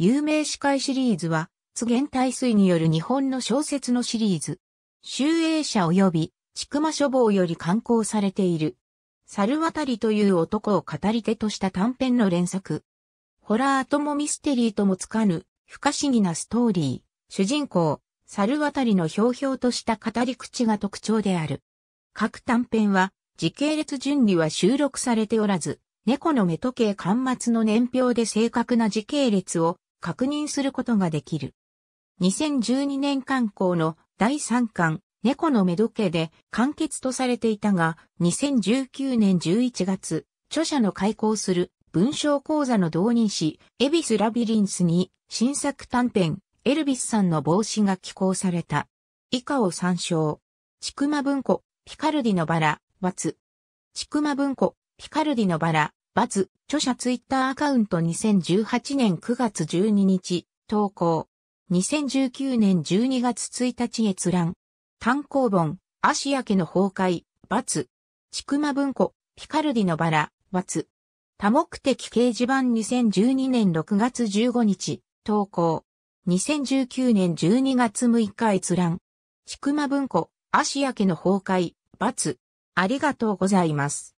有名司会シリーズは、津源大水による日本の小説のシリーズ。集英社及び、千曲書房より刊行されている。猿渡という男を語り手とした短編の連作。ホラーともミステリーともつかぬ、不可思議なストーリー。主人公、猿渡のひょうひょうとした語り口が特徴である。各短編は、時系列順には収録されておらず、猫の目時計端末の年表で正確な時系列を確認することができる。2012年刊行の第3巻、猫の目時計で完結とされていたが、2019年11月、著者の開講する文章講座の導入し、エビスラビリンスに新作短編、エルビスさんの帽子が寄稿された。以下を参照。ちくま文庫、ピカルディのバラ、バちくま文庫、ピカルディのバラ、バズ、著者ツイッターアカウント2018年9月12日、投稿。2019年12月1日閲覧。単行本、足明けの崩壊、バツ。ちくま文庫、ピカルディのバラ、バツ。多目的掲示板2012年6月15日、投稿。2019年12月6日閲覧。ちくま文庫、足明けの崩壊、バツ。ありがとうございます。